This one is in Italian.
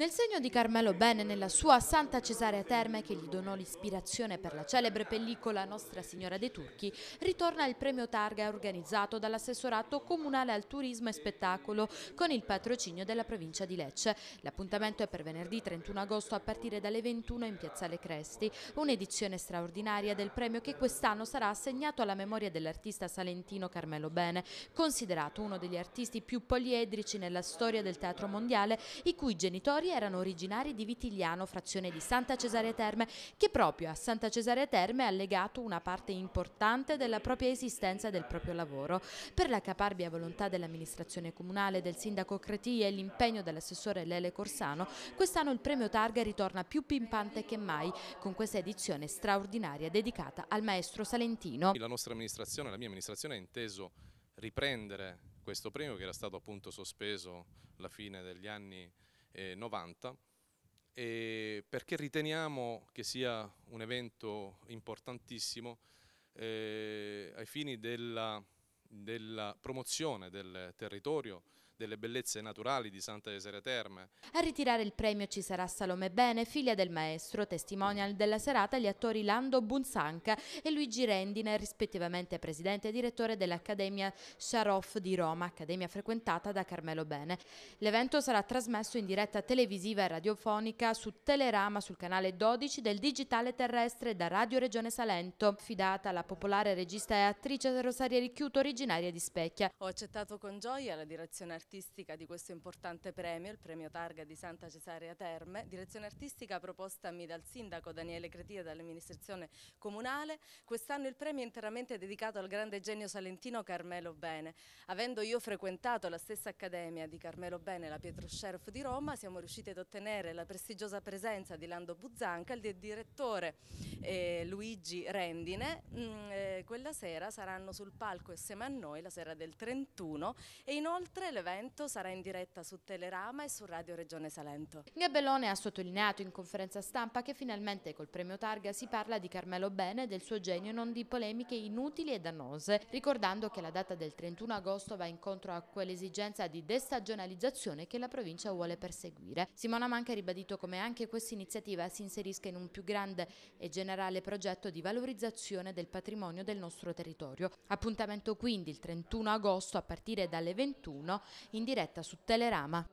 Nel segno di Carmelo Bene nella sua Santa Cesarea Terme che gli donò l'ispirazione per la celebre pellicola Nostra Signora dei Turchi, ritorna il premio Targa organizzato dall'assessorato comunale al turismo e spettacolo con il patrocinio della provincia di Lecce. L'appuntamento è per venerdì 31 agosto a partire dalle 21 in Piazzale Cresti, un'edizione straordinaria del premio che quest'anno sarà assegnato alla memoria dell'artista salentino Carmelo Bene, considerato uno degli artisti più poliedrici nella storia del teatro mondiale, i cui genitori lui erano originari di Vitigliano, frazione di Santa Cesare Terme, che proprio a Santa Cesare Terme ha legato una parte importante della propria esistenza e del proprio lavoro. Per la caparbia volontà dell'amministrazione comunale, del sindaco Creti e l'impegno dell'assessore Lele Corsano, quest'anno il premio Targa ritorna più pimpante che mai con questa edizione straordinaria dedicata al maestro salentino. La nostra amministrazione, la mia amministrazione ha inteso riprendere questo premio che era stato appunto sospeso alla fine degli anni eh, 90 perché riteniamo che sia un evento importantissimo eh, ai fini della, della promozione del territorio delle bellezze naturali di Santa Cesare Terme. A ritirare il premio ci sarà Salome Bene, figlia del maestro, testimonial della serata gli attori Lando Bunzanca e Luigi Rendine, rispettivamente presidente e direttore dell'Accademia Sharoff di Roma, accademia frequentata da Carmelo Bene. L'evento sarà trasmesso in diretta televisiva e radiofonica su Telerama sul canale 12 del digitale terrestre da Radio Regione Salento, fidata alla popolare regista e attrice Rosaria Ricchiuto originaria di Specchia. Ho accettato con gioia la direzione artistica artistica di questo importante premio, il premio Targa di Santa Cesarea Terme, direzione artistica propostami dal sindaco Daniele Cretia dall'amministrazione comunale. Quest'anno il premio è interamente dedicato al grande genio salentino Carmelo Bene. Avendo io frequentato la stessa accademia di Carmelo Bene, la Pietro Sheriff di Roma, siamo riusciti ad ottenere la prestigiosa presenza di Lando Buzzanca, il direttore eh, Luigi Rendine. Mm, eh, quella sera saranno sul palco insieme a noi la sera del 31 e inoltre l'evento Salento sarà in diretta su Telerama e su Radio Regione Salento. Gabellone ha sottolineato in conferenza stampa che finalmente col premio Targa si parla di Carmelo Bene e del suo genio non di polemiche inutili e dannose, ricordando che la data del 31 agosto va incontro a quell'esigenza di destagionalizzazione che la provincia vuole perseguire. Simona Manca ha ribadito come anche questa iniziativa si inserisca in un più grande e generale progetto di valorizzazione del patrimonio del nostro territorio. Appuntamento quindi il 31 agosto a partire dalle 21 in diretta su Telerama.